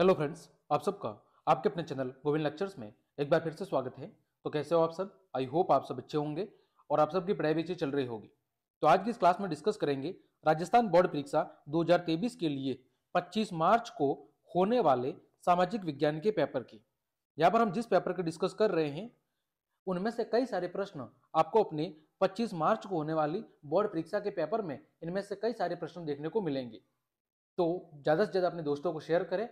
hello friends आप सबका आपके अपने चैनल गोविंद लेक्चर्स में एक बार फिर से स्वागत है तो कैसे हो आप सब आई होप आप सब अच्छे होंगे और आप सबकी पढ़ाई भी अच्छी चल रही होगी तो आज की इस क्लास में डिस्कस करेंगे राजस्थान बोर्ड परीक्षा 2023 के लिए 25 मार्च को होने वाले सामाजिक विज्ञान के पेपर की यहाँ पर हम जिस पेपर के डिस्कस कर रहे हैं उनमें से कई सारे प्रश्न आपको अपने 25 मार्च को होने वाली बोर्ड परीक्षा के पेपर में इनमें से कई सारे प्रश्न देखने को मिलेंगे तो ज़्यादा से ज़्यादा अपने दोस्तों को शेयर करें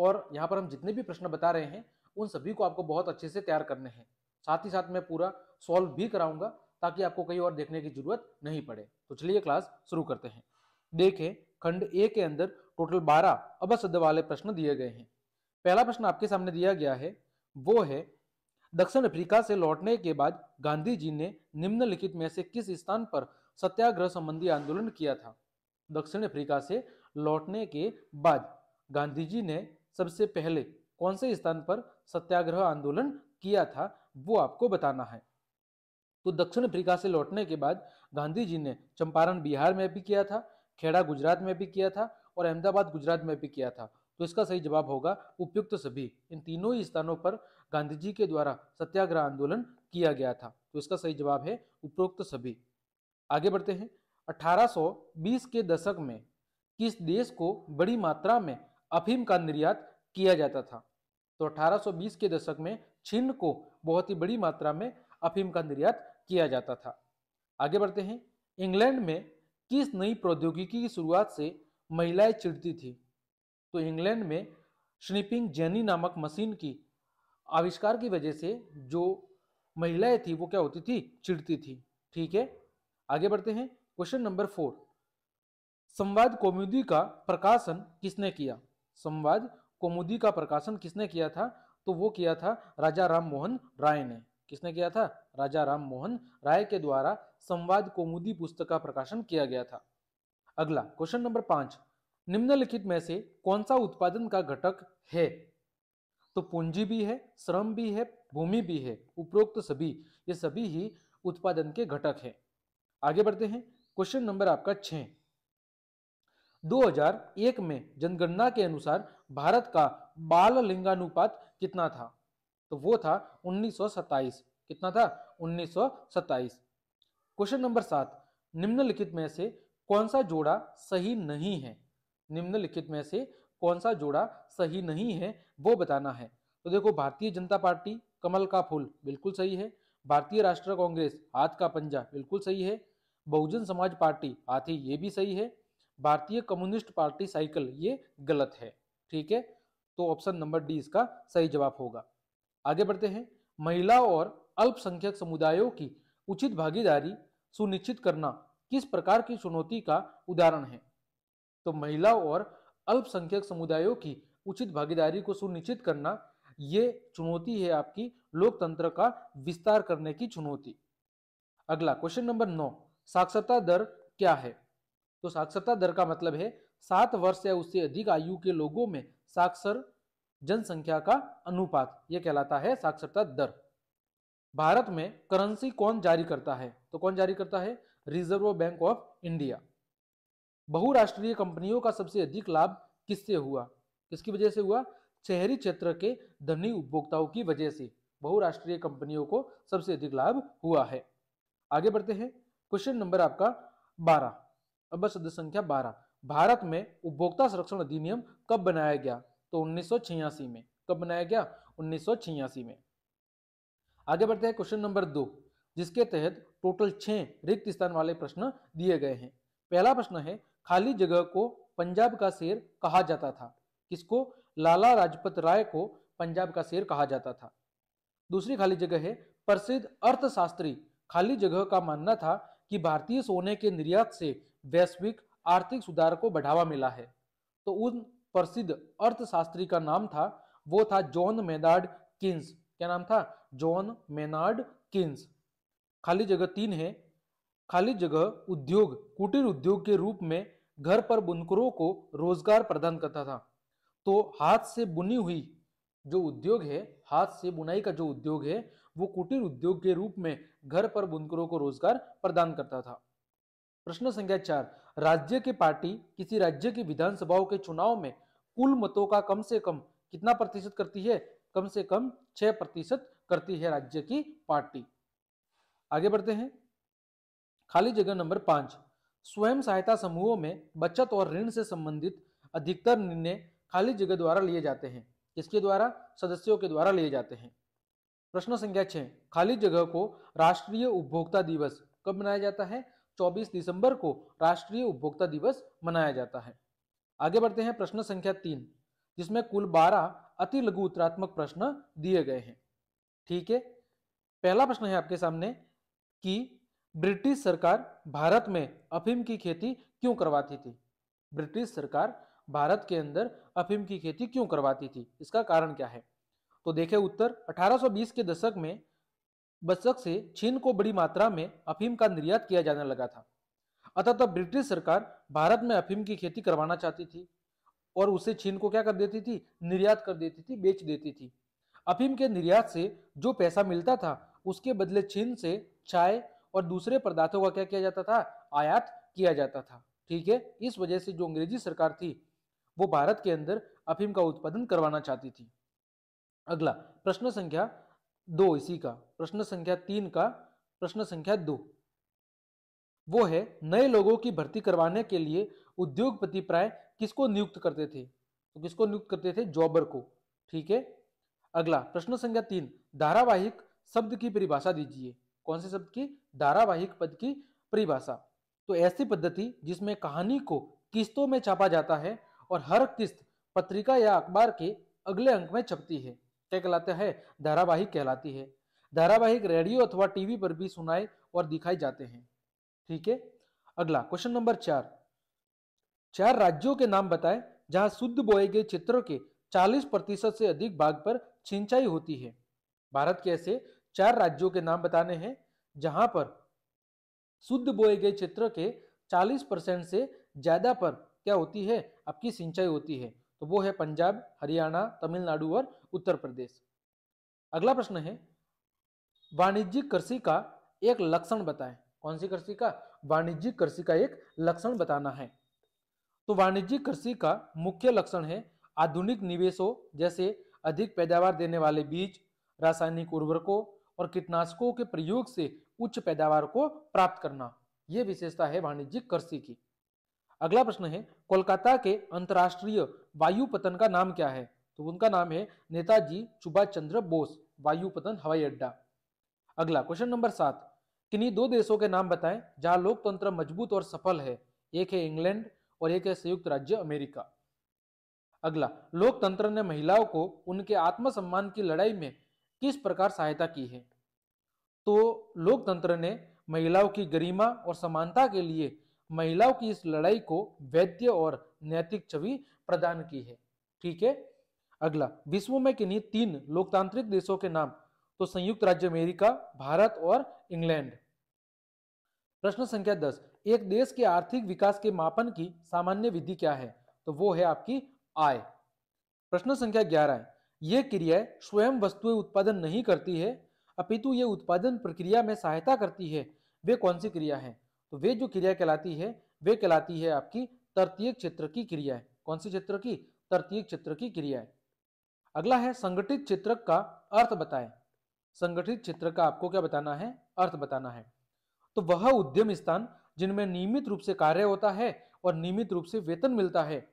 और यहाँ पर हम जितने भी प्रश्न बता रहे हैं उन सभी को आपको बहुत अच्छे से तैयार करने हैं साथ ही साथ मैं पूरा सॉल्व भी कराऊंगा ताकि आपको कहीं और देखने की जरूरत नहीं पड़े तो चलिए क्लास शुरू करते हैं देखें खंड ए के अंदर टोटल 12 अब वाले प्रश्न दिए गए हैं पहला प्रश्न आपके सामने दिया गया है वो है दक्षिण अफ्रीका से लौटने के बाद गांधी जी ने निम्नलिखित में से किस स्थान पर सत्याग्रह संबंधी आंदोलन किया था दक्षिण अफ्रीका से लौटने के बाद गांधी जी ने सबसे पहले कौन से स्थान पर सत्याग्रह आंदोलन किया था वो आपको बताना है तो दक्षिण अफ्रीका से लौटने के बाद गांधी जी ने चंपारण बिहार में भी किया था खेड़ा गुजरात में भी किया था और अहमदाबाद गुजरात में भी किया था तो इसका सही जवाब होगा उपयुक्त सभी इन तीनों ही स्थानों पर गांधी जी के द्वारा सत्याग्रह आंदोलन किया गया था तो इसका सही जवाब है उपरोक्त सभी आगे बढ़ते हैं 1820 के दशक में किस देश को बड़ी मात्रा में अफीम का निर्यात किया जाता था तो 1820 के दशक में छिन्न को बहुत ही बड़ी मात्रा में अफीम का निर्यात किया जाता था आगे बढ़ते हैं इंग्लैंड में किस नई प्रौद्योगिकी की शुरुआत से महिलाएं चिड़ती थी तो इंग्लैंड में स्निपिंग जेनी नामक मशीन की आविष्कार की वजह से जो महिलाएं थी वो क्या होती थी चिड़ती थी ठीक है आगे बढ़ते हैं क्वेश्चन नंबर फोर संवाद कौमुदी का प्रकाशन किसने किया संवाद कौमुदी का प्रकाशन किसने किया था तो वो किया था राजा राम मोहन राय ने किसने किया था राजा राम मोहन राय के द्वारा संवाद कौमुदी पुस्तक का प्रकाशन किया गया था अगला क्वेश्चन नंबर पांच निम्नलिखित में से कौन सा उत्पादन का घटक है तो पूंजी भी है श्रम भी है भूमि भी है उपरोक्त तो सभी ये सभी ही उत्पादन के घटक है आगे बढ़ते हैं क्वेश्चन नंबर आपका छ 2001 में जनगणना के अनुसार भारत का बाल लिंगानुपात कितना था तो वो था 1927 कितना था 1927 क्वेश्चन नंबर सात निम्नलिखित में से कौन सा जोड़ा सही नहीं है निम्नलिखित में से कौन सा जोड़ा सही नहीं है वो बताना है तो देखो भारतीय जनता पार्टी कमल का फूल बिल्कुल सही है भारतीय राष्ट्रीय कांग्रेस हाथ का पंजा बिल्कुल सही है बहुजन समाज पार्टी हाथी ये भी सही है भारतीय कम्युनिस्ट पार्टी साइकिल ये गलत है ठीक है तो ऑप्शन नंबर डी इसका सही जवाब होगा आगे बढ़ते हैं महिला और अल्पसंख्यक समुदायों की उचित भागीदारी सुनिश्चित करना किस प्रकार की चुनौती का उदाहरण है तो महिला और अल्पसंख्यक समुदायों की उचित भागीदारी को सुनिश्चित करना यह चुनौती है आपकी लोकतंत्र का विस्तार करने की चुनौती अगला क्वेश्चन नंबर नौ साक्षरता दर क्या है तो साक्षरता दर का मतलब है सात वर्ष या उससे अधिक आयु के लोगों में साक्षर जनसंख्या का अनुपात यह कहलाता है साक्षरता दर भारत में करेंसी कौन जारी करता है तो कौन जारी करता है रिजर्व बैंक ऑफ इंडिया बहुराष्ट्रीय कंपनियों का सबसे अधिक लाभ किससे हुआ किसकी वजह से हुआ शहरी क्षेत्र के धनी उपभोक्ताओं की वजह से बहुराष्ट्रीय कंपनियों को सबसे अधिक लाभ हुआ है आगे बढ़ते हैं क्वेश्चन नंबर आपका बारह अब सदस्य संख्या बारह भारत में उपभोक्ता संरक्षण अधिनियम कब बनाया गया तो उन्नीस में कब बनाया गया उन्नीस में आगे बढ़ते हैं क्वेश्चन नंबर दो जिसके तहत टोटल छह रिक्त स्थान वाले प्रश्न दिए गए हैं पहला प्रश्न है खाली जगह को पंजाब का शेर कहा जाता था किसको लाला राजपत राय को पंजाब का शेर कहा जाता था दूसरी खाली जगह है प्रसिद्ध अर्थशास्त्री खाली जगह का मानना था कि भारतीय सोने के निर्यात से वैश्विक आर्थिक सुधार को बढ़ावा मिला है तो उन प्रसिद्ध अर्थशास्त्री का नाम था वो था जॉन मेनार्ड किन्स क्या नाम था जॉन मेनार्ड किन्स खाली जगह तीन है खाली जगह उद्योग कुटीर उद्योग के रूप में घर पर बुनकरों को रोजगार प्रदान करता था तो हाथ से बुनी हुई जो उद्योग है हाथ से बुनाई का जो उद्योग है वो कुटीर उद्योग के रूप में घर पर बुनकरों को रोजगार प्रदान करता था प्रश्न संख्या चार राज्य की पार्टी किसी राज्य की विधानसभाओं के चुनाव में कुल मतों का कम से कम कितना प्रतिशत करती है कम से कम छह प्रतिशत करती है राज्य की पार्टी आगे बढ़ते हैं खाली जगह नंबर पांच स्वयं सहायता समूहों में बचत और ऋण से संबंधित अधिकतर निर्णय खाली जगह द्वारा लिए जाते हैं किसके द्वारा सदस्यों के द्वारा लिए जाते हैं प्रश्न संख्या छह खाली जगह को राष्ट्रीय उपभोक्ता दिवस कब मनाया जाता है 24 दिसंबर को राष्ट्रीय उपभोक्ता दिवस मनाया जाता है आगे बढ़ते हैं प्रश्न संख्या तीन जिसमें कुल बारह अति लघु उत्तरात्मक प्रश्न दिए गए हैं ठीक है पहला प्रश्न है आपके सामने कि ब्रिटिश सरकार भारत में अफीम की खेती क्यों करवाती थी ब्रिटिश सरकार भारत के अंदर अफीम की खेती क्यों करवाती थी इसका कारण क्या है तो देखे उत्तर 1820 के दशक में बशक से चीन को बड़ी मात्रा में अफीम का निर्यात किया जाने लगा था अतः तब ब्रिटिश सरकार भारत में अफीम की खेती करवाना चाहती थी और उसे चीन को क्या कर देती थी निर्यात कर देती थी बेच देती थी अफीम के निर्यात से जो पैसा मिलता था उसके बदले चीन से चाय और दूसरे पदार्थों का क्या किया जाता था आयात किया जाता था ठीक है इस वजह से जो अंग्रेजी सरकार थी वो भारत के अंदर अफीम का उत्पादन करवाना चाहती थी अगला प्रश्न संख्या दो इसी का प्रश्न संख्या तीन का प्रश्न संख्या दो वो है नए लोगों की भर्ती करवाने के लिए उद्योगपति प्राय किसको नियुक्त करते थे तो किसको नियुक्त करते थे जॉबर को ठीक है अगला प्रश्न संख्या तीन धारावाहिक शब्द की परिभाषा दीजिए कौन से शब्द की धारावाहिक पद की परिभाषा तो ऐसी पद्धति जिसमें कहानी को किस्तों में छापा जाता है और हर किस्त पत्रिका या अखबार के अगले अंक में छपती है क्या कहलाता है धारावाहिक कहलाती है धारावाहिक रेडियो अथवा टीवी पर भी सुनाए और दिखाए जाते हैं ठीक है अगला क्वेश्चन नंबर चार चार राज्यों के नाम बताएं जहां शुद्ध बोए गए क्षेत्रों के 40 प्रतिशत से अधिक भाग पर सिंचाई होती है भारत के ऐसे चार राज्यों के नाम बताने हैं जहां पर शुद्ध बोए गए क्षेत्र के 40 परसेंट से ज्यादा पर क्या होती है आपकी सिंचाई होती है तो वो है पंजाब हरियाणा तमिलनाडु और उत्तर प्रदेश अगला प्रश्न है वाणिज्यिक कृषि का एक लक्षण बताएं कौन सी कृषि का वाणिज्यिक कृषि का एक लक्षण बताना है तो वाणिज्यिक कृषि का मुख्य लक्षण है आधुनिक निवेशों जैसे अधिक पैदावार देने वाले बीज रासायनिक उर्वरकों और कीटनाशकों के प्रयोग से उच्च पैदावार को प्राप्त करना यह विशेषता है वाणिज्यिक कृषि की अगला प्रश्न है कोलकाता के अंतर्राष्ट्रीय वायुपतन का नाम क्या है तो उनका नाम है नेताजी सुभाष चंद्र बोस वायुपतन हवाई अड्डा अगला क्वेश्चन नंबर सात किन्हीं दो देशों के नाम बताएं जहां लोकतंत्र मजबूत और सफल है एक है इंग्लैंड और एक है संयुक्त राज्य अमेरिका अगला लोकतंत्र ने महिलाओं को उनके आत्मसम्मान की लड़ाई में किस प्रकार सहायता की है तो लोकतंत्र ने महिलाओं की गरिमा और समानता के लिए महिलाओं की इस लड़ाई को वैद्य और नैतिक छवि प्रदान की है ठीक है अगला विश्व में किन्हीं तीन लोकतांत्रिक देशों के नाम तो संयुक्त राज्य अमेरिका भारत और इंग्लैंड प्रश्न संख्या दस एक देश के आर्थिक विकास के मापन की सामान्य विधि क्या है तो वो है आपकी आय प्रश्न संख्या ग्यारह ये क्रिया स्वयं वस्तुएं उत्पादन नहीं करती है अपितु ये उत्पादन प्रक्रिया में सहायता करती है वे कौन सी क्रिया है तो वे जो क्रिया कहलाती है वे कहलाती है आपकी तृतीय क्षेत्र की क्रिया कौन सी क्षेत्र की तृतीय क्षेत्र की क्रिया है अगला है संगठित चित्रक का अर्थ बताएं संगठित चित्र का आपको क्या बताना है अर्थ बताना है तो वह उद्यम स्थान जिनमें नियमित रूप से कार्य होता है और नियमित रूप से वेतन मिलता है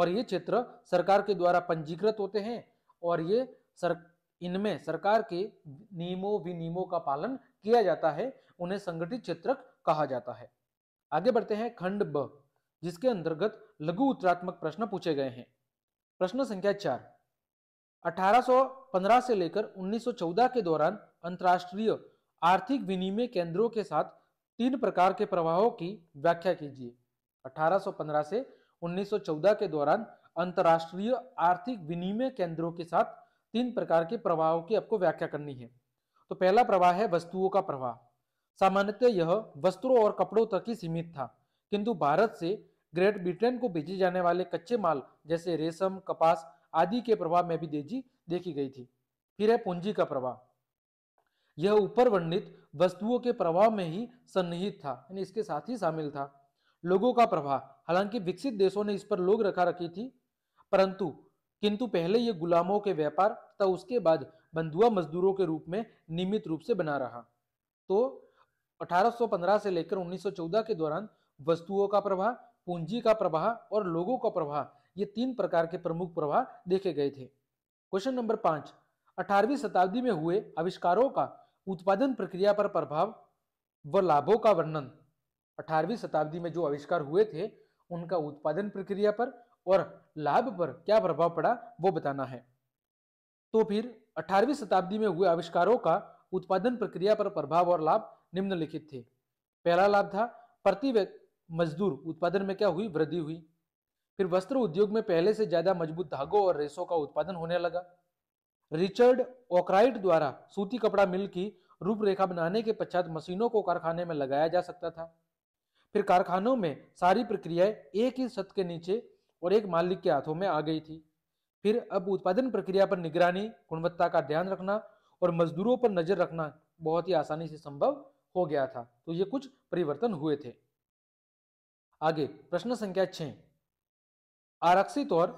और ये क्षेत्र सरकार के द्वारा पंजीकृत होते हैं और ये सर इनमें सरकार के नियमों विनियमों का पालन किया जाता है उन्हें संगठित चित्रक कहा जाता है आगे बढ़ते हैं खंड ब जिसके अंतर्गत लघु उत्तरात्मक प्रश्न पूछे गए हैं प्रश्न संख्या चार 1815 से लेकर 1914 के दौरान अंतर्राष्ट्रीय आर्थिक विनिमय केंद्रों के साथ तीन प्रकार के प्रवाहों की व्याख्या कीजिए 1815 से 1914 के दौरान अंतर्राष्ट्रीय आर्थिक विनिमय केंद्रों के साथ तीन प्रकार के प्रवाहों की आपको व्याख्या करनी है तो पहला प्रवाह है वस्तुओं का प्रवाह सामान्यतः यह वस्त्रों और कपड़ों तक ही सीमित था किंतु भारत से ग्रेट ब्रिटेन को भेजे जाने वाले कच्चे माल जैसे रेशम कपास आदि के प्रभाव में भी तेजी देखी गई थी फिर है पूंजी का प्रभाव यह ऊपर वर्णित वस्तुओं के प्रभाव में ही सन्निहित था यानी इसके साथ ही शामिल था लोगों का प्रभाव हालांकि विकसित देशों ने इस पर लोग रखा रखी थी परंतु किंतु पहले यह गुलामों के व्यापार तथा उसके बाद बंधुआ मजदूरों के रूप में नियमित रूप से बना रहा तो 1815 से लेकर 1914 के दौरान वस्तुओं का प्रभाव पूंजी का प्रभाव और लोगों का प्रभाव ये तीन प्रकार के प्रमुख प्रवाह देखे गए थे क्वेश्चन नंबर पांच अठारहवीं शताब्दी में हुए आविष्कारों का उत्पादन प्रक्रिया पर प्रभाव व लाभों का वर्णन अठारहवीं शताब्दी में जो आविष्कार हुए थे उनका उत्पादन प्रक्रिया पर और लाभ पर क्या प्रभाव पड़ा वो बताना है तो फिर अठारहवीं शताब्दी में हुए आविष्कारों का उत्पादन प्रक्रिया पर प्रभाव और लाभ निम्नलिखित थे पहला लाभ था प्रति व्यक्ति मजदूर उत्पादन में क्या हुई वृद्धि हुई फिर वस्त्र उद्योग में पहले से ज्यादा मजबूत धागों और रेसों का उत्पादन होने लगा रिचर्ड ओक्राइट द्वारा सूती कपड़ा मिल की रूपरेखा बनाने के पश्चात मशीनों को कारखाने में लगाया जा सकता था फिर कारखानों में सारी प्रक्रियाएं एक ही छत के नीचे और एक मालिक के हाथों में आ गई थी फिर अब उत्पादन प्रक्रिया पर निगरानी गुणवत्ता का ध्यान रखना और मजदूरों पर नजर रखना बहुत ही आसानी से संभव हो गया था तो ये कुछ परिवर्तन हुए थे आगे प्रश्न संख्या छह आरक्षित और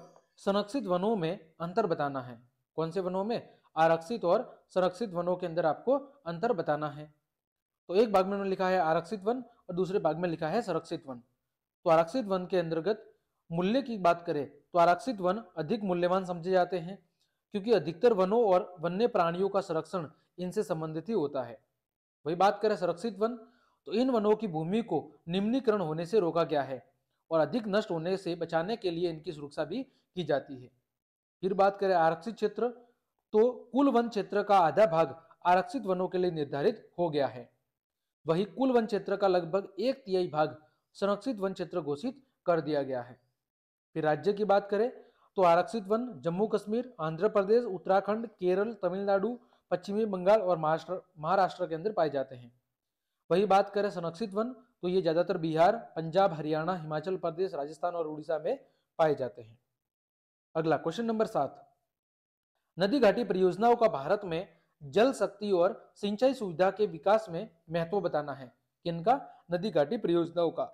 संरक्षित वनों में अंतर बताना है कौन से वनों में आरक्षित और संरक्षित वनों के अंदर आपको अंतर बताना है तो एक भाग में उन्होंने लिखा है आरक्षित वन और दूसरे भाग में लिखा है संरक्षित वन तो आरक्षित वन के अंतर्गत मूल्य की बात करें तो आरक्षित वन अधिक मूल्यवान समझे जाते हैं क्योंकि अधिकतर वनों और वन्य प्राणियों का संरक्षण इनसे संबंधित ही होता है वही बात करें संरक्षित वन तो इन वनों की भूमि को निम्नीकरण होने से रोका गया है और अधिक नष्ट होने से बचाने के लिए इनकी सुरक्षा भी की जाती है फिर बात करें आरक्षित क्षेत्र तो कुल वन क्षेत्र का आधा भाग आरक्षित वनों के लिए निर्धारित हो गया है वही कुल वन क्षेत्र का लगभग एक तिहाई भाग संरक्षित वन क्षेत्र घोषित कर दिया गया है फिर राज्य की बात करें तो आरक्षित वन जम्मू कश्मीर आंध्र प्रदेश उत्तराखंड केरल तमिलनाडु पश्चिमी बंगाल और महाराष्ट्र महाराष्ट्र के अंदर पाए जाते हैं वही बात करें संरक्षित वन तो ये ज़्यादातर बिहार पंजाब हरियाणा हिमाचल प्रदेश राजस्थान और उड़ीसा में पाए जाते हैं अगला क्वेश्चन नंबर सात नदी घाटी परियोजनाओं का भारत में जल शक्ति और सिंचाई सुविधा के विकास में महत्व बताना है किनका नदी घाटी परियोजनाओं का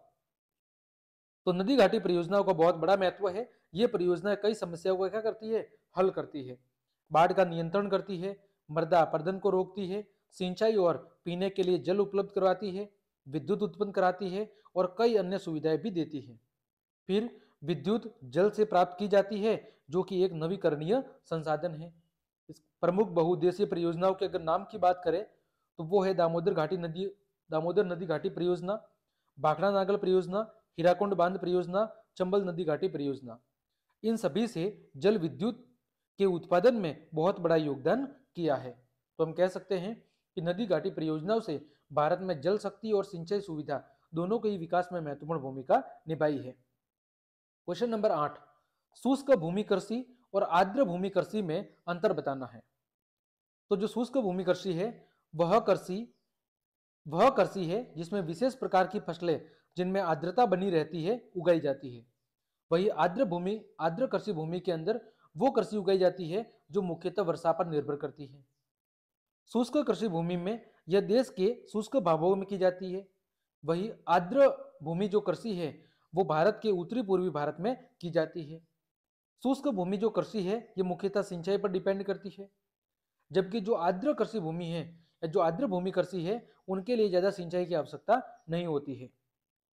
तो नदी घाटी परियोजनाओं का बहुत बड़ा महत्व है ये परियोजना कई समस्याओं को क्या करती है हल करती है बाढ़ का नियंत्रण करती है मृदा अपरदन को रोकती है सिंचाई और पीने के लिए जल उपलब्ध करवाती है विद्युत उत्पन्न कराती है और कई अन्य सुविधाएं भी देती है फिर विद्युत जल से प्राप्त की जाती है जो कि एक नवीकरणीय संसाधन है इस प्रमुख बहुउद्देशीय परियोजनाओं के अगर नाम की बात करें तो वो है दामोदर घाटी नदी दामोदर नदी घाटी परियोजना भाखड़ा नागल परियोजना हीराकुंड बांध परियोजना चंबल नदी घाटी परियोजना इन सभी से जल विद्युत के उत्पादन में बहुत बड़ा योगदान किया है तो हम कह सकते हैं कि नदी घाटी परियोजनाओं से भारत में जल शक्ति और सिंचाई सुविधा दोनों के ही विकास में महत्वपूर्ण भूमिका निभाई है क्वेश्चन नंबर आठ शुष्क भूमि कृषि और आर्द्र भूमि कृषि में अंतर बताना है तो जो शुष्क भूमि कृषि है वह कृषि वह कृषि है जिसमें विशेष प्रकार की फसलें जिनमें आर्द्रता बनी रहती है उगाई जाती है वही आर्द्र भूमि आर्द्र कृषि भूमि के अंदर वो कृषि उगाई जाती है जो मुख्यतः वर्षा पर निर्भर करती है शुष्क कृषि भूमि में यह देश के शुष्क भागों में की जाती है वही आर्द्र भूमि जो कृषि है वो भारत के उत्तरी पूर्वी भारत में की जाती है शुष्क भूमि जो कृषि है ये मुख्यतः सिंचाई पर डिपेंड करती है जबकि जो आर्द्र कृषि भूमि है या जो आर्द्र भूमि कृषि है उनके लिए ज़्यादा सिंचाई की आवश्यकता नहीं होती है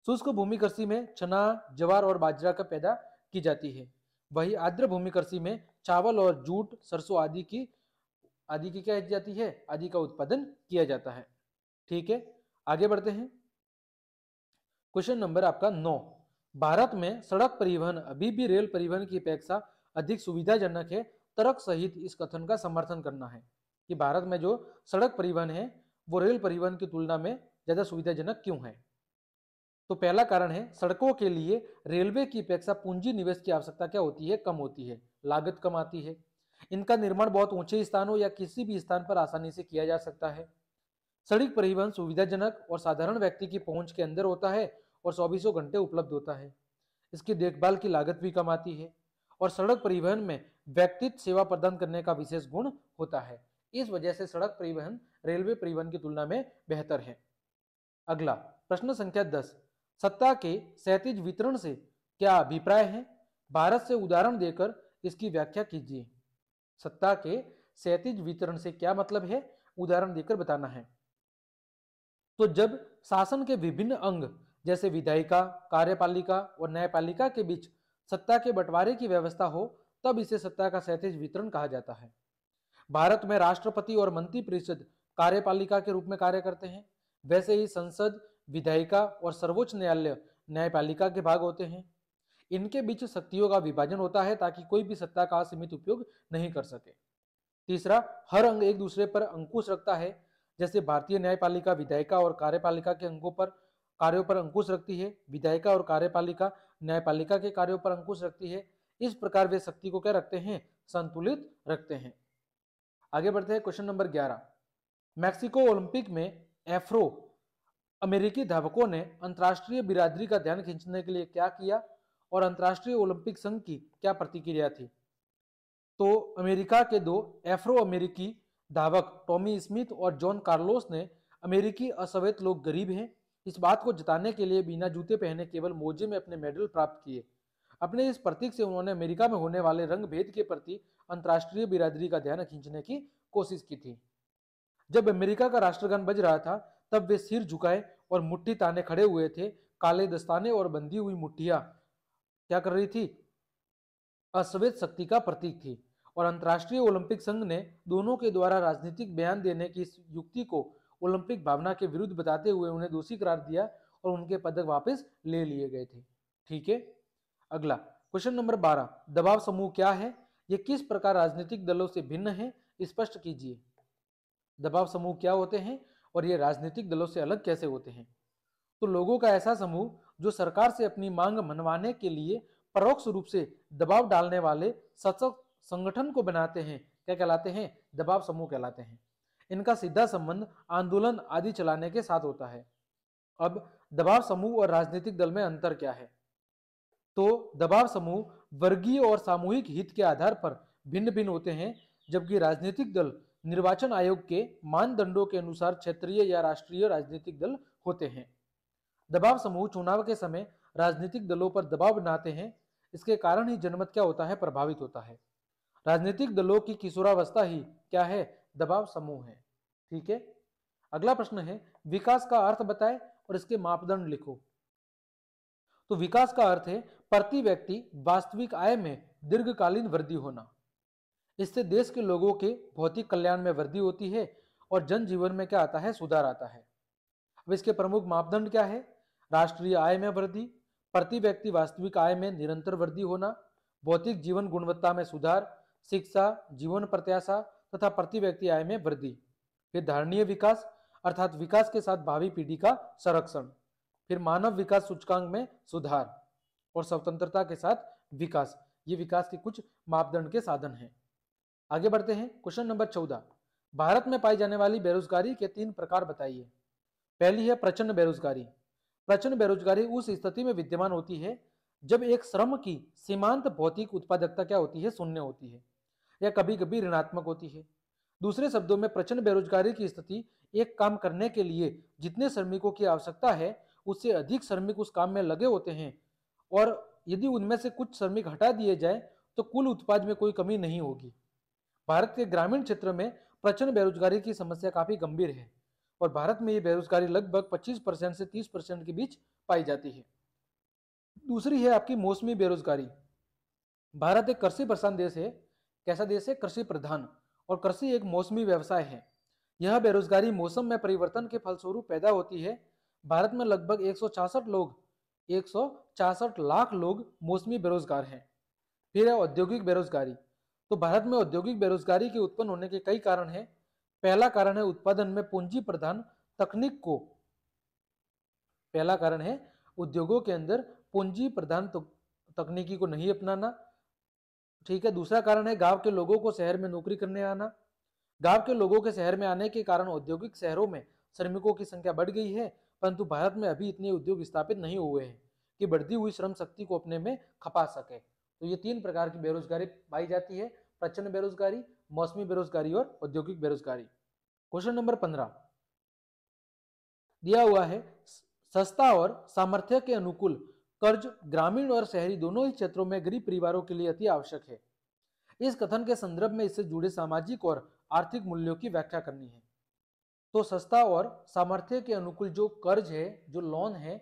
शुष्क भूमि कृषि में चना जवार और बाजरा का पैदा की जाती है वही आर्द्र भूमि कृषि में चावल और जूट सरसों आदि की आदि की क्या जाती है आदि का उत्पादन किया जाता है ठीक है आगे बढ़ते हैं क्वेश्चन नंबर आपका नौ भारत में सड़क परिवहन अभी भी रेल परिवहन की अपेक्षा अधिक सुविधाजनक है तर्क सहित इस कथन का समर्थन करना है कि भारत में जो सड़क परिवहन है वो रेल परिवहन की तुलना में ज्यादा सुविधाजनक क्यों है तो पहला कारण है सड़कों के लिए रेलवे की अपेक्षा पूंजी निवेश की आवश्यकता क्या होती है कम होती है लागत कम आती है इनका निर्माण बहुत ऊंचे स्थानों या किसी भी स्थान पर आसानी से किया जा सकता है सड़क परिवहन सुविधाजनक और साधारण व्यक्ति की पहुंच के अंदर होता है और चौबीसों घंटे उपलब्ध होता है इसकी देखभाल की लागत भी कम आती है और सड़क परिवहन में व्यक्तित्व सेवा प्रदान करने का विशेष गुण होता है इस वजह से सड़क परिवहन रेलवे परिवहन की तुलना में बेहतर है अगला प्रश्न संख्या दस सत्ता के सैतीज वितरण से क्या अभिप्राय है भारत से उदाहरण देकर इसकी व्याख्या कीजिए सत्ता के सैतीज वितरण से क्या मतलब है उदाहरण देकर बताना है तो जब शासन के विभिन्न अंग जैसे विधायिका कार्यपालिका और न्यायपालिका के बीच सत्ता के बंटवारे की व्यवस्था हो तब इसे सत्ता का सैतीज वितरण कहा जाता है भारत में राष्ट्रपति और मंत्री परिषद कार्यपालिका के रूप में कार्य करते हैं वैसे ही संसद विधायिका और सर्वोच्च न्यायालय न्यायपालिका के भाग होते हैं इनके बीच शक्तियों का विभाजन होता है ताकि कोई भी सत्ता का सीमित उपयोग नहीं कर सके तीसरा हर अंग एक दूसरे पर अंकुश रखता है जैसे भारतीय न्यायपालिका विधायिका और कार्यपालिका के अंगों पर कार्यों पर अंकुश रखती है विधायिका और कार्यपालिका न्यायपालिका के कार्यों पर अंकुश रखती है इस प्रकार वे शक्ति को क्या रखते हैं संतुलित रखते हैं आगे बढ़ते हैं क्वेश्चन नंबर ग्यारह मैक्सिको ओलंपिक में एफ्रो अमेरिकी धावकों ने अंतर्राष्ट्रीय बिरादरी का ध्यान खींचने के लिए क्या किया और अंतर्राष्ट्रीय ओलंपिक संघ की क्या प्रतिक्रिया थी तो अमेरिका के दो एफ्रो अमेरिकी धावक टॉमी स्मिथ और जॉन कार्लोस ने अमेरिकी असवेत लोग गरीब हैं इस बात को जताने के लिए बिना जूते पहने केवल मोजे में अपने मेडल प्राप्त किए अपने इस प्रतीक से उन्होंने अमेरिका में होने वाले रंग भेद के प्रति अंतर्राष्ट्रीय बिरादरी का ध्यान खींचने की कोशिश की थी जब अमेरिका का राष्ट्रगान बज रहा था तब वे सिर झुकाए और मुट्ठी ताने खड़े हुए थे काले दस्ताने और बंधी हुई मुठ्ठिया क्या कर रही थी अश्वेत शक्ति का प्रतीक थी और अंतर्राष्ट्रीय ओलंपिक संघ ने दोनों के द्वारा राजनीतिक बयान देने की इस युक्ति को ओलंपिक भावना के विरुद्ध बताते हुए उन्हें दोषी करार दिया और उनके पदक वापस ले लिए गए थे ठीक है अगला क्वेश्चन नंबर बारह दबाव समूह क्या है ये किस प्रकार राजनीतिक दलों से भिन्न है स्पष्ट कीजिए दबाव समूह क्या होते हैं और ये राजनीतिक दलों से अलग कैसे होते हैं तो लोगों का ऐसा समूह जो सरकार से अपनी मांग मनवाने के लिए परोक्ष रूप से दबाव डालने वाले सशक्त संगठन को बनाते हैं क्या कहलाते हैं दबाव समूह कहलाते हैं इनका सीधा संबंध आंदोलन आदि चलाने के साथ होता है अब दबाव समूह और राजनीतिक दल में अंतर क्या है तो दबाव समूह वर्गीय और सामूहिक हित के आधार पर भिन्न भिन्न होते हैं जबकि राजनीतिक दल निर्वाचन आयोग के मानदंडों के अनुसार क्षेत्रीय या राष्ट्रीय राजनीतिक दल होते हैं दबाव समूह चुनाव के समय राजनीतिक दलों पर दबाव बनाते हैं इसके कारण ही जनमत क्या होता है प्रभावित होता है राजनीतिक दलों की किशोरावस्था ही क्या है दबाव समूह है ठीक है अगला प्रश्न है विकास का अर्थ बताए और इसके मापदंड लिखो तो विकास का अर्थ है प्रति व्यक्ति वास्तविक आय में दीर्घकालीन वृद्धि होना इससे देश के लोगों के भौतिक कल्याण में वृद्धि होती है और जनजीवन में क्या आता है सुधार आता है अब इसके प्रमुख मापदंड क्या है राष्ट्रीय आय में वृद्धि प्रति व्यक्ति वास्तविक आय में निरंतर वृद्धि होना भौतिक जीवन गुणवत्ता में सुधार शिक्षा जीवन प्रत्याशा तथा प्रति व्यक्ति आय में वृद्धि फिर धारणीय विकास अर्थात विकास के साथ भावी पीढ़ी का संरक्षण फिर मानव विकास सूचकांक में सुधार और स्वतंत्रता के साथ विकास ये विकास के कुछ मापदंड के साधन हैं आगे बढ़ते हैं क्वेश्चन नंबर चौदह भारत में पाई जाने वाली बेरोजगारी के तीन प्रकार बताइए पहली है प्रचंड बेरोजगारी प्रचंड बेरोजगारी उस स्थिति में विद्यमान होती है जब एक श्रम की सीमांत भौतिक उत्पादकता क्या होती है शून्य होती है या कभी कभी ऋणात्मक होती है दूसरे शब्दों में प्रचंड बेरोजगारी की स्थिति एक काम करने के लिए जितने श्रमिकों की आवश्यकता है उससे अधिक श्रमिक उस काम में लगे होते हैं और यदि उनमें से कुछ श्रमिक हटा दिए जाए तो कुल उत्पाद में कोई कमी नहीं होगी भारत के ग्रामीण क्षेत्र में प्रचंड बेरोजगारी की समस्या काफी गंभीर है और भारत में ये बेरोजगारी लगभग 25 परसेंट से 30 परसेंट के बीच पाई जाती है दूसरी है आपकी मौसमी बेरोजगारी भारत एक कृषि प्रधान देश है कैसा देश है कृषि प्रधान और कृषि एक मौसमी व्यवसाय है यह बेरोजगारी मौसम में परिवर्तन के फलस्वरूप पैदा होती है भारत में लगभग एक लोग एक लाख लोग मौसमी बेरोजगार हैं फिर है औद्योगिक बेरोजगारी तो भारत में औद्योगिक बेरोजगारी के उत्पन्न होने के कई कारण हैं पहला कारण है उत्पादन में पूंजी प्रधान तकनीक को पहला कारण है उद्योगों के अंदर पूंजी प्रधान तकनीकी को नहीं अपनाना ठीक है दूसरा कारण है गांव के लोगों को शहर में नौकरी करने आना गांव के लोगों के शहर में आने के कारण औद्योगिक शहरों में श्रमिकों की संख्या बढ़ गई है परंतु भारत में अभी इतने उद्योग स्थापित नहीं हुए हैं कि बढ़ती हुई श्रम शक्ति को अपने में खपा सके तो ये तीन प्रकार की बेरोजगारी पाई जाती है प्रचंड बेरोजगारी मौसमी बेरोजगारी और औद्योगिक बेरोजगारी क्वेश्चन नंबर पंद्रह दिया हुआ है सस्ता और सामर्थ्य के अनुकूल कर्ज ग्रामीण और शहरी दोनों ही क्षेत्रों में गरीब परिवारों के लिए अति आवश्यक है इस कथन के संदर्भ में इससे जुड़े सामाजिक और आर्थिक मूल्यों की व्याख्या करनी है तो सस्ता और सामर्थ्य के अनुकूल जो कर्ज है जो लोन है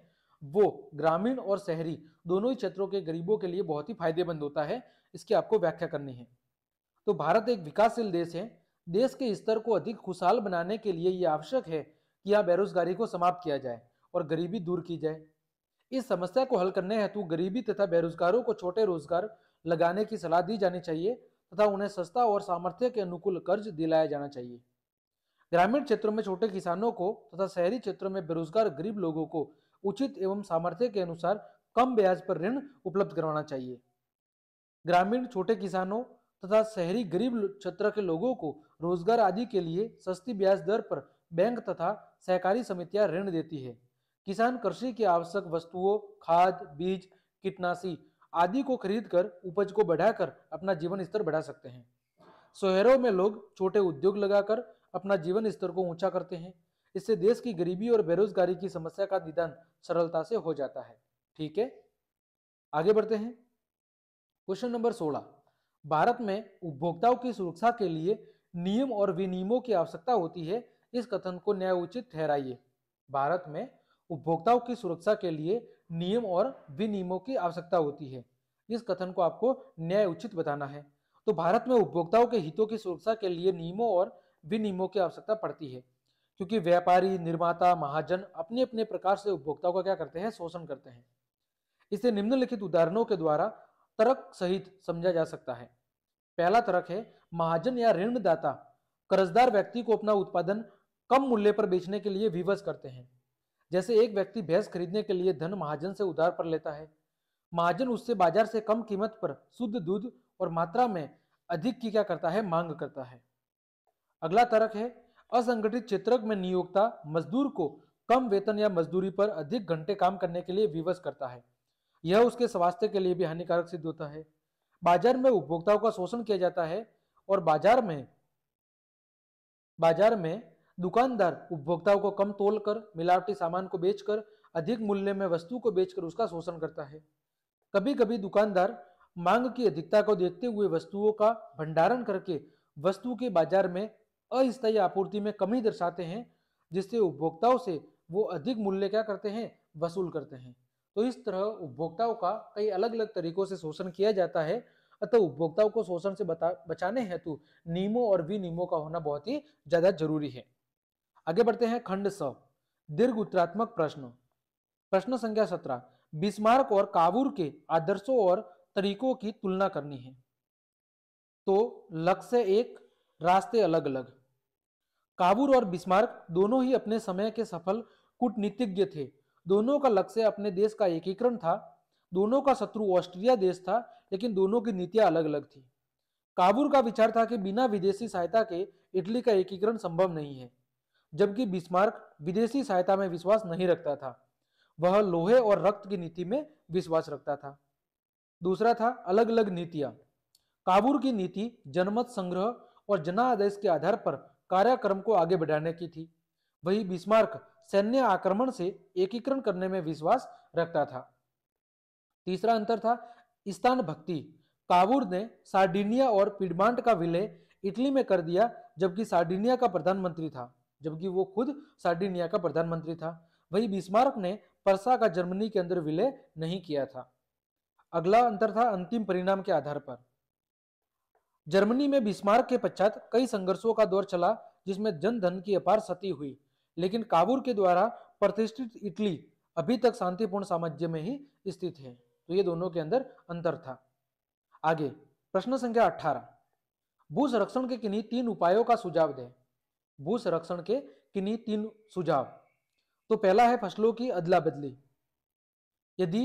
वो ग्रामीण और शहरी दोनों ही क्षेत्रों के गरीबों के लिए बहुत ही फायदेमंद होता है इसकी आपको व्याख्या करनी है तो भारत एक विकासशील देश है देश के स्तर को अधिक खुशहाल बनाने के लिए यह आवश्यक है कि यहाँ बेरोजगारी को समाप्त किया जाए और गरीबी दूर की जाए इस समस्या को हल करने हेतु गरीबी तथा बेरोजगारों को छोटे रोजगार लगाने की सलाह दी जानी चाहिए तथा उन्हें सस्ता और सामर्थ्य के अनुकूल कर्ज दिलाया जाना चाहिए ग्रामीण क्षेत्रों में छोटे किसानों को तथा शहरी क्षेत्रों में बेरोजगार गरीब लोगों को उचित एवं सामर्थ्य के अनुसार कम ब्याज पर ऋण उपलब्ध करवाना चाहिए ग्रामीण छोटे किसानों तथा शहरी गरीब क्षेत्र के लोगों को रोजगार आदि के लिए सस्ती ब्याज दर पर बैंक तथा सहकारी समितियां ऋण देती है किसान कृषि की आवश्यक वस्तुओं खाद बीज कीटनाशी आदि को खरीदकर उपज को बढ़ाकर अपना जीवन स्तर बढ़ा सकते हैं शहरों में लोग छोटे उद्योग लगाकर अपना जीवन स्तर को ऊंचा करते हैं इससे देश की गरीबी और बेरोजगारी की समस्या का निदान सरलता से हो जाता है ठीक है आगे बढ़ते हैं क्वेश्चन नंबर सोलह भारत में उपभोक्ताओं की सुरक्षा के लिए नियम और विनियमों की आवश्यकता होती है इस कथन को न्याय उचित ठहराइए भारत में उपभोक्ताओं की सुरक्षा के लिए नियम और विनियमों की आवश्यकता होती है इस कथन को आपको न्याय उचित बताना है तो भारत में उपभोक्ताओं के हितों की सुरक्षा के लिए नियमों और विनियमों की आवश्यकता पड़ती है क्योंकि व्यापारी निर्माता महाजन अपने अपने प्रकार से उपभोक्ताओं का क्या करते हैं शोषण करते हैं इसे निम्नलिखित उदाहरणों के द्वारा तर्क सहित समझा जा सकता है पहला तरक है महाजन या ऋणदाता कर्जदार व्यक्ति को अपना उत्पादन कम मूल्य पर बेचने के लिए विवश करते हैं जैसे एक व्यक्ति भैंस खरीदने के लिए धन महाजन से उधार पर लेता है महाजन उससे बाजार से कम कीमत पर शुद्ध दूध और मात्रा में अधिक की क्या करता है मांग करता है अगला तरक है असंगठित क्षेत्र में नियोक्ता मजदूर को कम वेतन या मजदूरी पर अधिक घंटे काम करने के लिए विवश करता है यह उसके स्वास्थ्य के लिए भी हानिकारक सिद्ध होता है बाजार में उपभोक्ताओं का शोषण किया जाता है और बाजार में बाजार में दुकानदार उपभोक्ताओं को कम तोल कर मिलावटी सामान को बेचकर अधिक मूल्य में वस्तु को बेचकर उसका शोषण करता है कभी कभी दुकानदार मांग की अधिकता को देखते हुए वस्तुओं का भंडारण करके वस्तु के बाजार में अस्थायी आपूर्ति में कमी दर्शाते हैं जिससे उपभोक्ताओं से वो अधिक मूल्य क्या करते हैं वसूल करते हैं तो इस तरह उपभोक्ताओं का कई अलग अलग तरीकों से शोषण किया जाता है अतः तो उपभोक्ताओं को शोषण से बचाने हेतु नियमों और विनियमों का होना बहुत ही ज्यादा जरूरी है आगे बढ़ते हैं खंड स दीर्घ उत्तरात्मक प्रश्न प्रश्न संख्या सत्रह बिस्मार्क और काबूर के आदर्शों और तरीकों की तुलना करनी है तो लक्ष्य एक रास्ते अलग अलग काबूर और बिस्मार्क दोनों ही अपने समय के सफल कूटनीतिज्ञ थे दोनों का लक्ष्य अपने देश का एकीकरण था दोनों का शत्रु ऑस्ट्रिया देश था लेकिन दोनों की नीतियां अलग अलग थी काबुर का विचार था कि बिना विदेशी सहायता के इटली का एकीकरण संभव नहीं है जबकि बिस्मार्क विदेशी सहायता में विश्वास नहीं रखता था वह लोहे और रक्त की नीति में विश्वास रखता था दूसरा था अलग अलग नीतियां काबुर की नीति जनमत संग्रह और जनादेश के आधार पर कार्यक्रम को आगे बढ़ाने की थी वही बिस्मार्क सैन्य आक्रमण से एकीकरण करने में विश्वास रखता था तीसरा अंतर था स्थान भक्ति कावूर ने सार्डिनिया और पिडमांट का विलय इटली में कर दिया जबकि सार्डिनिया का प्रधानमंत्री था जबकि वो खुद सार्डिनिया का प्रधानमंत्री था वही बिस्मारक ने परसा का जर्मनी के अंदर विलय नहीं किया था अगला अंतर था अंतिम परिणाम के आधार पर जर्मनी में बिस्मार्क के पश्चात कई संघर्षों का दौर चला जिसमें जन धन की अपार क्षति हुई लेकिन काबूर के द्वारा प्रतिष्ठित इटली अभी तक शांतिपूर्ण साम्राज्य में ही स्थित है तो ये दोनों के अंदर अंतर था आगे प्रश्न संख्या अठारह भू संरक्षण के किन्हीं तीन उपायों का सुझाव दें भू संरक्षण के किन्हीं तीन सुझाव तो पहला है फसलों की अदला बदली यदि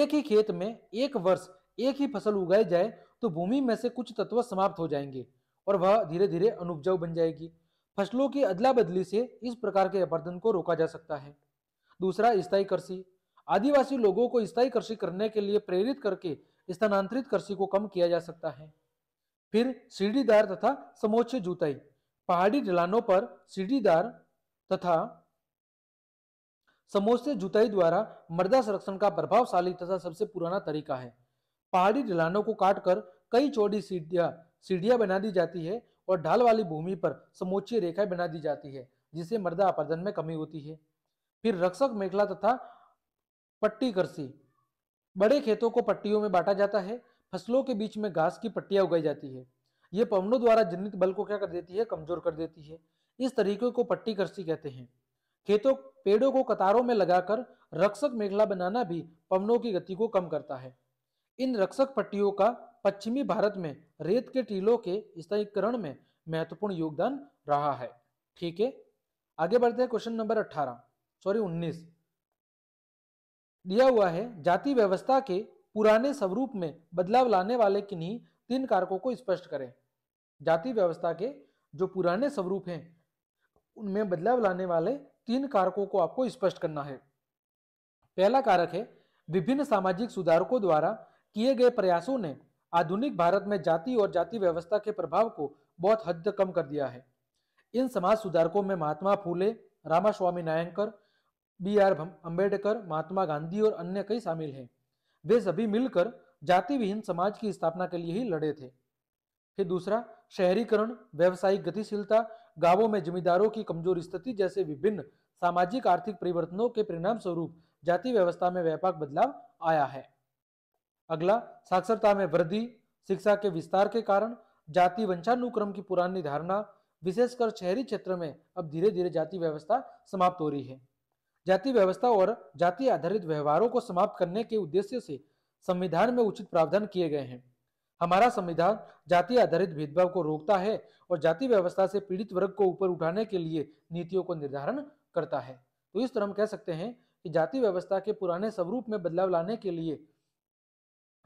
एक ही खेत में एक वर्ष एक ही फसल उगाई जाए तो भूमि में से कुछ तत्व समाप्त हो जाएंगे और वह धीरे धीरे अनुपजाऊ बन जाएगी फसलों की अदला बदली से इस प्रकार के अपर्धन को रोका जा सकता है दूसरा स्थायी कृषि आदिवासी लोगों को स्थायी कृषि करने के लिए प्रेरित करके स्थानांतरित कृषि को कम किया जा सकता है फिर सीढ़ीदार तथा समोच्च जुताई पहाड़ी ढलानों पर सीढ़ीदार तथा समोच्च जुताई द्वारा मृदा संरक्षण का प्रभावशाली तथा सबसे पुराना तरीका है पहाड़ी ढलानों को काटकर कई चौड़ी सीढ़िया सीढ़िया बना दी जाती है और ढाल वाली भूमि पर समूची रेखाएं बना दी जाती है जिससे मृदा अपरदन में कमी होती है फिर रक्षक मेखला तथा पट्टी करसी बड़े खेतों को पट्टियों में बांटा जाता है फसलों के बीच में घास की पट्टियां उगाई जाती है ये पवनों द्वारा जनित बल को क्या कर देती है कमजोर कर देती है इस तरीके को पट्टी कृषि कहते हैं खेतों पेड़ों को कतारों में लगाकर रक्षक मेखला बनाना भी पवनों की गति को कम करता है इन रक्षक पट्टियों का पश्चिमी भारत में रेत के टीलों के स्थायीकरण में महत्वपूर्ण योगदान रहा है ठीक है आगे बढ़ते हैं क्वेश्चन नंबर अट्ठारह सॉरी उन्नीस दिया हुआ है जाति व्यवस्था के पुराने स्वरूप में बदलाव लाने वाले किन्हीं तीन कारकों को स्पष्ट करें जाति व्यवस्था के जो पुराने स्वरूप हैं उनमें बदलाव लाने वाले तीन कारकों को आपको स्पष्ट करना है पहला कारक है विभिन्न सामाजिक सुधारकों द्वारा किए गए प्रयासों ने आधुनिक भारत में जाति और जाति व्यवस्था के प्रभाव को बहुत हद तक कम कर दिया है इन समाज सुधारकों में महात्मा फूले रामा स्वामी नायंकर बी आर अम्बेडकर महात्मा गांधी और अन्य कई शामिल हैं वे सभी मिलकर जाति विहीन समाज की स्थापना के लिए ही लड़े थे फिर दूसरा शहरीकरण व्यवसायिक गतिशीलता गांवों में जमींदारों की कमजोर स्थिति जैसे विभिन्न सामाजिक आर्थिक परिवर्तनों के परिणाम स्वरूप जाति व्यवस्था में व्यापक बदलाव आया है अगला साक्षरता में वृद्धि शिक्षा के विस्तार के कारण जाति वंशानुक्रम की पुरानी धारणा विशेषकर शहरी क्षेत्र में अब धीरे धीरे जाति व्यवस्था समाप्त हो रही है जाति व्यवस्था और जाति आधारित व्यवहारों को समाप्त करने के उद्देश्य से संविधान में उचित प्रावधान किए गए हैं हमारा संविधान जाति आधारित भेदभाव को रोकता है और जाति व्यवस्था से पीड़ित वर्ग को ऊपर उठाने के लिए नीतियों को निर्धारण करता है तो इस तरह हम कह सकते हैं कि जाति व्यवस्था के पुराने स्वरूप में बदलाव लाने के लिए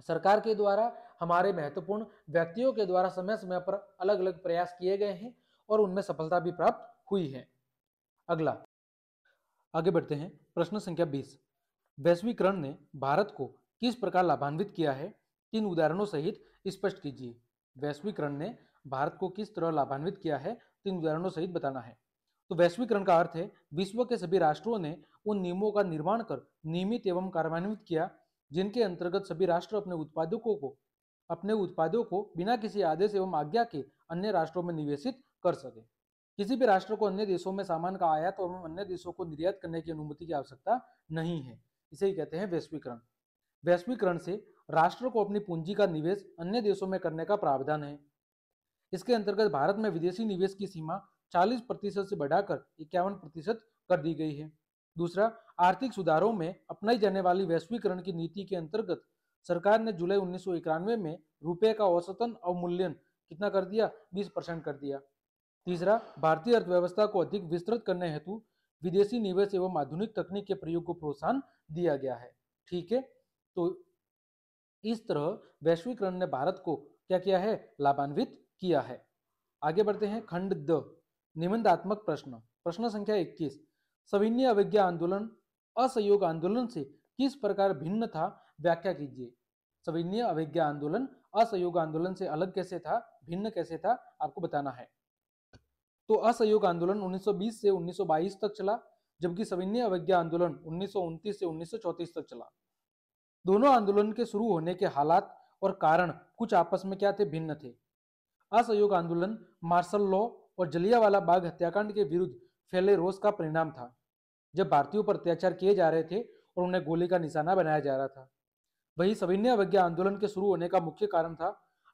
सरकार के द्वारा हमारे महत्वपूर्ण व्यक्तियों के द्वारा समय समय पर अलग अलग प्रयास किए गए हैं और उनमें सफलता भी प्राप्त हुई है अगला आगे बढ़ते हैं प्रश्न संख्या 20 वैश्वीकरण ने भारत को किस प्रकार लाभान्वित किया है तीन उदाहरणों सहित स्पष्ट कीजिए वैश्वीकरण ने भारत को किस तरह लाभान्वित किया है तीन उदाहरणों सहित बताना है तो वैश्वीकरण का अर्थ है विश्व के सभी राष्ट्रों ने उन नियमों का निर्माण कर नियमित एवं कार्यान्वित किया जिनके अंतर्गत सभी राष्ट्र अपने उत्पादकों को अपने उत्पादों को बिना किसी आदेश एवं आज्ञा के अन्य राष्ट्रों में निवेशित कर सके किसी भी राष्ट्र को अन्य देशों में सामान का आयात और अन्य देशों को निर्यात करने की अनुमति की आवश्यकता नहीं है इसे ही कहते हैं वैश्वीकरण वैश्वीकरण से राष्ट्र को अपनी पूंजी का निवेश अन्य देशों में करने का प्रावधान है इसके अंतर्गत भारत में विदेशी निवेश की सीमा 40 प्रतिशत से बढ़ाकर इक्यावन प्रतिशत कर दी गई है दूसरा आर्थिक सुधारों में अपनाई जाने वाली वैश्वीकरण की नीति के अंतर्गत सरकार ने जुलाई उन्नीस में रुपए का औसतन अवमूल्यन कितना कर दिया 20 परसेंट कर दिया तीसरा भारतीय अर्थव्यवस्था को अधिक विस्तृत करने हेतु विदेशी निवेश एवं आधुनिक तकनीक के प्रयोग को प्रोत्साहन दिया गया है ठीक है तो इस तरह वैश्वीकरण ने भारत को क्या किया है लाभान्वित किया है आगे बढ़ते हैं खंड द निबंधात्मक प्रश्न प्रश्न संख्या इक्कीस सविन्य अवज्ञा आंदोलन असहयोग आंदोलन से किस प्रकार भिन्न था व्याख्या कीजिए सविन्य अवज्ञा आंदोलन असहयोग आंदोलन से अलग कैसे था भिन्न कैसे था आपको बताना है तो असहयोग आंदोलन 1920 से 1922 तक चला जबकि सविन्य अवज्ञा आंदोलन उन्नीस से उन्नीस तक चला दोनों आंदोलन के शुरू होने के हालात और कारण कुछ आपस में क्या थे भिन्न थे असहयोग आंदोलन मार्शल लॉ और जलियावाला बाग हत्याकांड के विरुद्ध फैले रोष का परिणाम था जब भारतीयों पर अत्याचार किए जा रहे थे और उन्हें गोली का निशाना बनाया जा रहा था वही सविन्य अवज्ञा आंदोलन के शुरू होने का मुख्य कारण था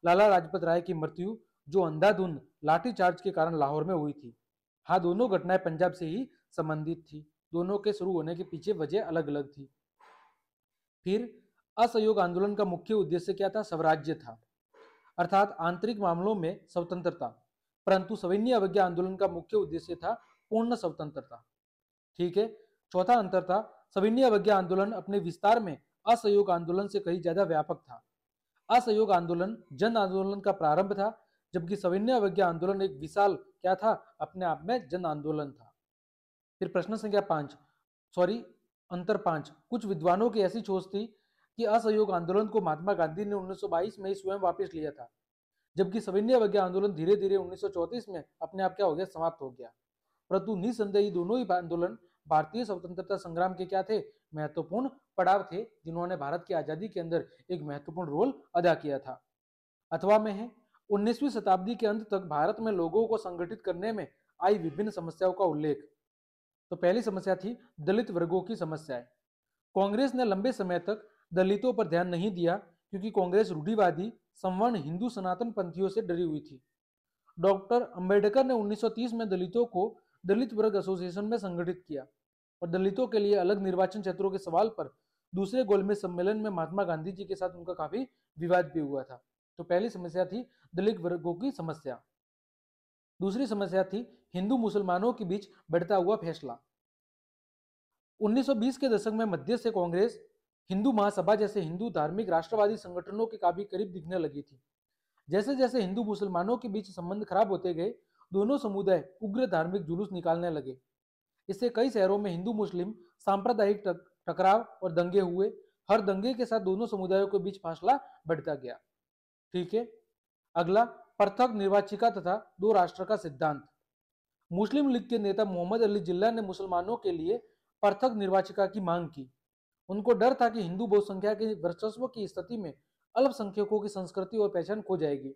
लाला लाजपत राय की मृत्यु जो अंधाधुंध लाठीचार्ज के कारण लाहौर में हुई थी हाँ दोनों घटनाएं पंजाब से ही संबंधित थी दोनों के शुरू होने के पीछे वजह अलग अलग थी फिर असहयोग आंदोलन का मुख्य उद्देश्य क्या था स्वराज्य था अर्थात आंतरिक मामलों में स्वतंत्रता परंतु सविन्य अवज्ञा आंदोलन का मुख्य उद्देश्य था पूर्ण स्वतंत्रता ठीक है चौथा अंतर था सविनय अवज्ञा आंदोलन अपने विस्तार में असहयोग आंदोलन से कहीं ज्यादा व्यापक था असहयोग आंदोलन जन आंदोलन का प्रारंभ था जबकि सविनय अवज्ञा आंदोलन एक विशाल क्या था अपने आप में जन आंदोलन था फिर प्रश्न संख्या पांच सॉरी अंतर पांच कुछ विद्वानों की ऐसी सोच थी कि असहयोग आंदोलन को महात्मा गांधी ने 1922 में ही स्वयं वापस लिया था जबकि सविनय अवज्ञा आंदोलन धीरे धीरे 1934 में अपने आप क्या हो गया समाप्त हो गया परंतु निसंदेह दोनों ही आंदोलन भारतीय स्वतंत्रता संग्राम के क्या थे महत्वपूर्ण पड़ाव थे जिन्होंने भारत की आजादी के अंदर एक महत्वपूर्ण रोल अदा किया था अथवा में है उन्नीसवीं शताब्दी के अंत तक भारत में लोगों को संगठित करने में आई विभिन्न समस्याओं का उल्लेख तो पहली समस्या थी दलित वर्गों की समस्याएं कांग्रेस ने लंबे समय तक दलितों पर ध्यान नहीं दिया क्योंकि कांग्रेस रूढ़ीवादी संवर्ण हिंदू सनातन पंथियों से डरी हुई थी डॉक्टर अंबेडकर ने 1930 में दलितों को दलित वर्ग एसोसिएशन में संगठित किया और दलितों के लिए अलग निर्वाचन क्षेत्रों के सवाल पर दूसरे गोलमेज सम्मेलन में महात्मा गांधी जी के साथ उनका काफी विवाद भी हुआ था तो पहली समस्या थी दलित वर्गों की समस्या दूसरी समस्या थी हिंदू मुसलमानों के बीच बढ़ता हुआ फैसला 1920 के दशक में मध्य से कांग्रेस हिंदू महासभा जैसे हिंदू धार्मिक राष्ट्रवादी संगठनों के काफी करीब दिखने लगी थी जैसे जैसे हिंदू मुसलमानों के बीच संबंध खराब होते गए दोनों समुदाय उग्र धार्मिक जुलूस निकालने लगे इससे कई शहरों में हिंदू मुस्लिम सांप्रदायिक टकराव और दंगे हुए हर दंगे के साथ दोनों समुदायों के बीच फासला बढ़ता गया ठीक है अगला पृथक निर्वाचिका तथा दो राष्ट्र का सिद्धांत मुस्लिम लीग के नेता मोहम्मद अली जिल्ला ने मुसलमानों के लिए पृथक निर्वाचिका की मांग की उनको डर था कि हिंदू बहुसंख्या के वर्चस्व की स्थिति में अल्पसंख्यकों की संस्कृति और पहचान खो जाएगी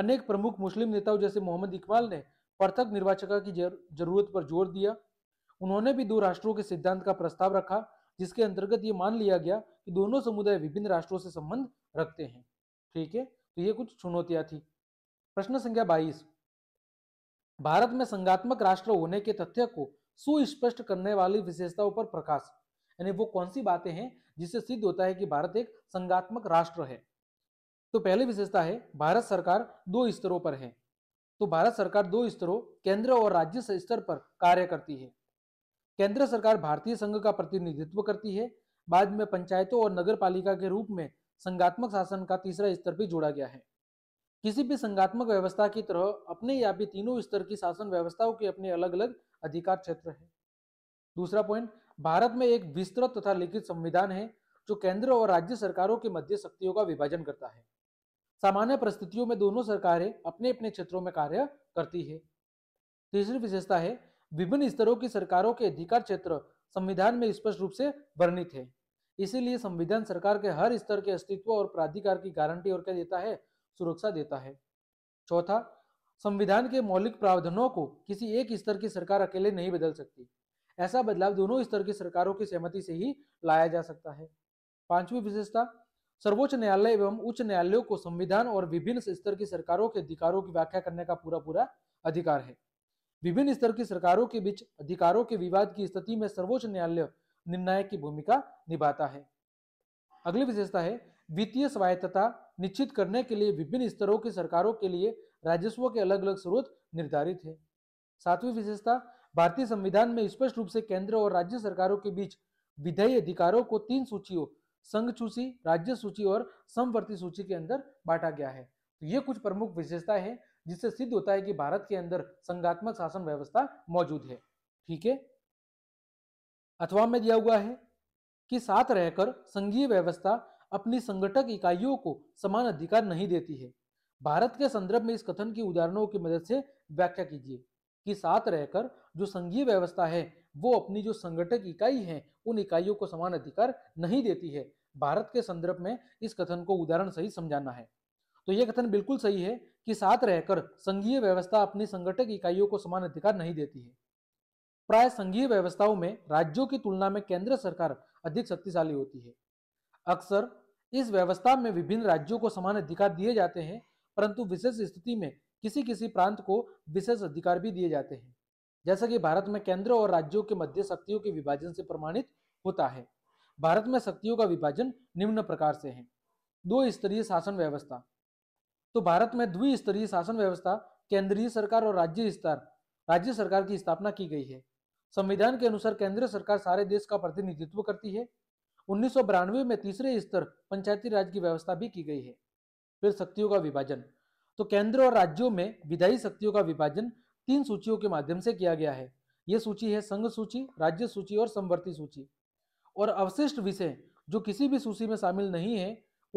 अनेक प्रमुख मुस्लिम नेताओं जैसे मोहम्मद इकबाल ने पृथक निर्वाचका की जरूरत पर जोर दिया उन्होंने भी दो राष्ट्रों के सिद्धांत का प्रस्ताव रखा जिसके अंतर्गत ये मान लिया गया कि दोनों समुदाय विभिन्न राष्ट्रों से संबंध रखते हैं ठीक है तो ये कुछ चुनौतियां थी प्रश्न संख्या बाईस भारत में संगात्मक राष्ट्र होने के तथ्य को सुस्पष्ट करने वाली विशेषताओं पर प्रकाश यानी वो कौन सी बातें हैं जिससे सिद्ध होता है कि भारत एक संगात्मक राष्ट्र है तो पहली विशेषता है भारत सरकार दो स्तरों पर है तो भारत सरकार दो स्तरों केंद्र और राज्य स्तर पर कार्य करती है केंद्र सरकार भारतीय संघ का प्रतिनिधित्व करती है बाद में पंचायतों और नगर पालिका के रूप में संगात्मक शासन का तीसरा स्तर भी जोड़ा गया है किसी भी संगात्मक व्यवस्था की तरह अपने या भी तीनों स्तर की शासन व्यवस्थाओं के अपने अलग अलग अधिकार क्षेत्र है दूसरा पॉइंट भारत में एक विस्तृत तथा लिखित संविधान है जो केंद्र और राज्य सरकारों के मध्य शक्तियों का विभाजन करता है सामान्य परिस्थितियों में दोनों सरकारें अपने अपने क्षेत्रों में कार्य करती है तीसरी विशेषता है विभिन्न स्तरों की सरकारों के अधिकार क्षेत्र संविधान में स्पष्ट रूप से वर्णित है इसीलिए संविधान सरकार के हर स्तर के अस्तित्व और प्राधिकार की गारंटी और क्या देता है सुरक्षा देता है चौथा संविधान के मौलिक प्रावधानों को किसी एक स्तर की सरकार अकेले नहीं बदल सकती ऐसा बदलाव दोनों स्तर की सरकारों की सहमति से ही लाया जा सकता है पांचवी विशेषता सर्वोच्च न्यायालय एवं उच्च न्यायालयों को संविधान और विभिन्न स्तर की सरकारों के अधिकारों की व्याख्या करने का पूरा पूरा अधिकार है विभिन्न स्तर की सरकारों के बीच अधिकारों के विवाद की स्थिति में सर्वोच्च न्यायालय निर्णायक की भूमिका निभाता है अगली विशेषता है वित्तीय स्वायत्तता निश्चित करने के लिए विभिन्न स्तरों की सरकारों के लिए राजस्व के अलग अलग स्रोत निर्धारित है सातवीं विशेषता भारतीय संविधान में स्पष्ट रूप से केंद्र और राज्य सरकारों के बीच विधायी अधिकारों को तीन सूचियों संघ सूची राज्य सूची और समवर्ती सूची के अंदर बांटा गया है तो ये कुछ प्रमुख विशेषता है जिससे सिद्ध होता है कि भारत के अंदर संघात्मक शासन व्यवस्था मौजूद है ठीक है अथवा में दिया हुआ है कि साथ रहकर संघीय व्यवस्था अपनी संगठक इकाइयों को समान अधिकार नहीं देती है भारत के संदर्भ में इस कथन की उदाहरणों की मदद से व्याख्या कीजिए कि साथ रहकर जो संघीय व्यवस्था है वो अपनी जो संगठक इकाई है उन इकाइयों को समान अधिकार नहीं देती है भारत के संदर्भ में इस कथन को उदाहरण सही समझाना है तो यह कथन बिल्कुल सही है कि साथ रहकर संघीय व्यवस्था अपनी संगठक इकाइयों को समान अधिकार नहीं देती है प्राय संघीय व्यवस्थाओं में राज्यों की तुलना में केंद्र सरकार अधिक शक्तिशाली होती है अक्सर इस व्यवस्था में विभिन्न राज्यों को समान अधिकार दिए जाते हैं परंतु विशेष स्थिति में किसी किसी प्रांत को विशेष अधिकार भी दिए जाते हैं जैसा कि भारत में केंद्र और राज्यों के मध्य शक्तियों के विभाजन से प्रमाणित होता है भारत में शक्तियों का विभाजन निम्न प्रकार से है दो स्तरीय शासन व्यवस्था तो भारत में द्विस्तरीय शासन व्यवस्था केंद्रीय सरकार और राज्य स्तर राज्य सरकार की स्थापना की गई है संविधान के अनुसार केंद्र सरकार सारे देश का प्रतिनिधित्व करती है उन्नीस में तीसरे स्तर पंचायती राज की व्यवस्था भी की गई है फिर शक्तियों का विभाजन तो केंद्र और राज्यों में विधायी शक्तियों का विभाजन तीन सूचियों के माध्यम से किया गया है यह सूची है संघ सूची राज्य सूची और समवर्ती सूची और अवशिष्ट विषय जो किसी भी सूची में शामिल नहीं है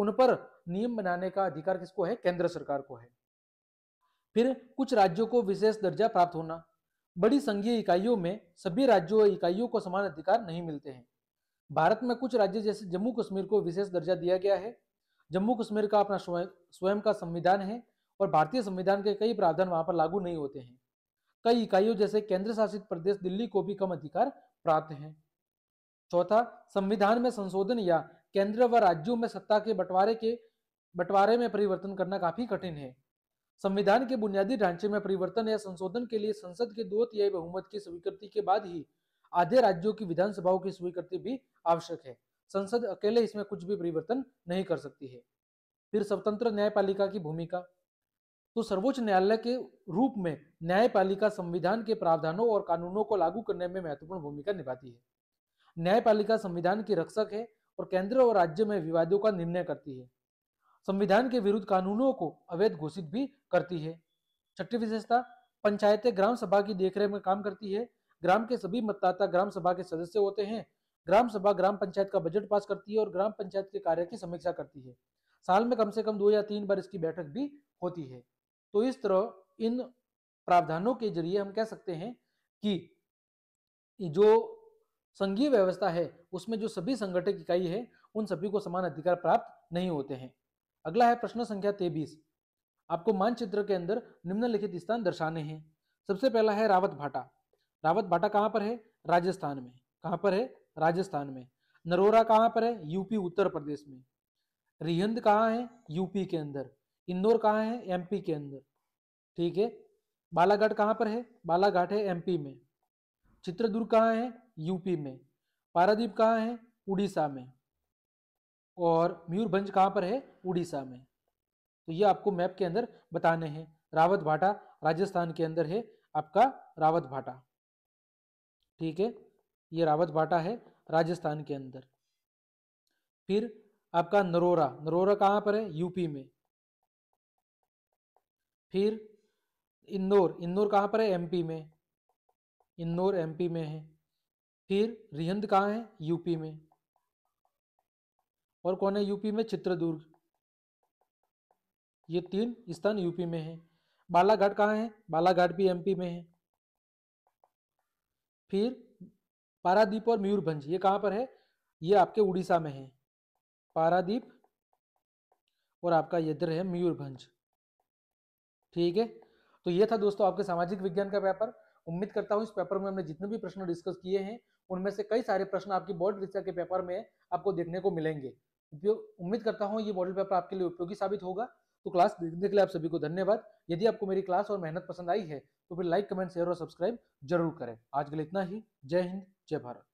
उन पर नियम बनाने का अधिकार किसको है केंद्र सरकार को है फिर कुछ राज्यों को विशेष दर्जा प्राप्त होना बड़ी संघीय इकाइयों में सभी राज्यों और इकाइयों को समान अधिकार नहीं मिलते हैं भारत में कुछ राज्य जैसे जम्मू कश्मीर को विशेष दर्जा दिया गया है जम्मू कश्मीर का अपना स्वयं का संविधान है और भारतीय संविधान के कई प्रावधान वहां पर लागू नहीं होते हैं कई इकाइयों जैसे केंद्र शासित प्रदेश दिल्ली को भी कम अधिकार प्राप्त हैं चौथा संविधान में संशोधन या केंद्र व राज्यों में सत्ता के बंटवारे के बंटवारे में परिवर्तन करना काफी कठिन है संविधान के बुनियादी ढांचे में परिवर्तन या संशोधन के लिए संसद के दो तिहाई बहुमत की स्वीकृति के बाद ही आधे राज्यों की विधानसभाओं की स्वीकृति भी आवश्यक है संसद अकेले इसमें कुछ भी परिवर्तन नहीं कर सकती है फिर स्वतंत्र न्यायपालिका की भूमिका तो सर्वोच्च न्यायालय के रूप में न्यायपालिका संविधान के प्रावधानों और कानूनों को लागू करने में महत्वपूर्ण भूमिका निभाती है न्यायपालिका संविधान की रक्षक है और केंद्र और राज्य में विवादों का निर्णय करती है संविधान के विरुद्ध कानूनों को अवैध घोषित भी करती है छठी विशेषता पंचायतें ग्राम सभा की देखरेख में काम करती है ग्राम के सभी मतदाता ग्राम सभा के सदस्य होते हैं ग्राम सभा ग्राम पंचायत का बजट पास करती है और ग्राम पंचायत के कार्य की समीक्षा करती है साल में कम से कम दो या तीन बार इसकी बैठक भी होती है तो इस तरह इन प्रावधानों के जरिए हम कह सकते हैं कि जो संघीय व्यवस्था है उसमें जो सभी संगठित इकाई है उन सभी को समान अधिकार प्राप्त नहीं होते हैं अगला है प्रश्न संख्या तेबीस आपको मानचित्र के अंदर निम्नलिखित स्थान दर्शाने हैं सबसे पहला है रावत भाटा रावत भाटा कहाँ पर है राजस्थान में कहाँ पर है राजस्थान में नरोरा कहाँ पर है यूपी उत्तर प्रदेश में रिहंद कहाँ है यूपी के अंदर इंदौर कहाँ है एमपी के अंदर ठीक है बालाघाट कहाँ पर है बालाघाट है एमपी में चित्रदुर्ग कहाँ है यूपी में पारादीप कहाँ है उड़ीसा में और मयूरभंज कहाँ पर है उड़ीसा में तो ये आपको मैप के अंदर बताने हैं रावत भाटा राजस्थान के अंदर है आपका रावत भाटा ठीक है ये रावत भाटा है राजस्थान के अंदर फिर आपका नरोरा नरोरा कहाँ पर है यूपी में फिर इंदौर इंदौर कहाँ पर है एमपी में इंदौर एमपी में है फिर रिहंद कहाँ है यूपी में और कौन है यूपी में चित्रदुर्ग ये तीन स्थान यूपी में है बालाघाट कहाँ है बालाघाट भी एमपी में है फिर पारादीप और मयूरभंज ये कहाँ पर है ये आपके उड़ीसा में है पारादीप और आपका यद्र है मयूरभंज ठीक है तो ये था दोस्तों आपके सामाजिक विज्ञान का पेपर उम्मीद करता हूँ इस पेपर में हमने जितने भी प्रश्न डिस्कस किए हैं उनमें से कई सारे प्रश्न आपकी बोर्ड परीक्षा के पेपर में आपको देखने को मिलेंगे उम्मीद करता हूँ ये मॉडल पेपर आपके लिए उपयोगी साबित होगा तो क्लास देखने के लिए आप सभी को धन्यवाद यदि आपको मेरी क्लास और मेहनत पसंद आई है तो फिर लाइक कमेंट शेयर और सब्सक्राइब जरूर करें आज के लिए इतना ही जय हिंद जय भारत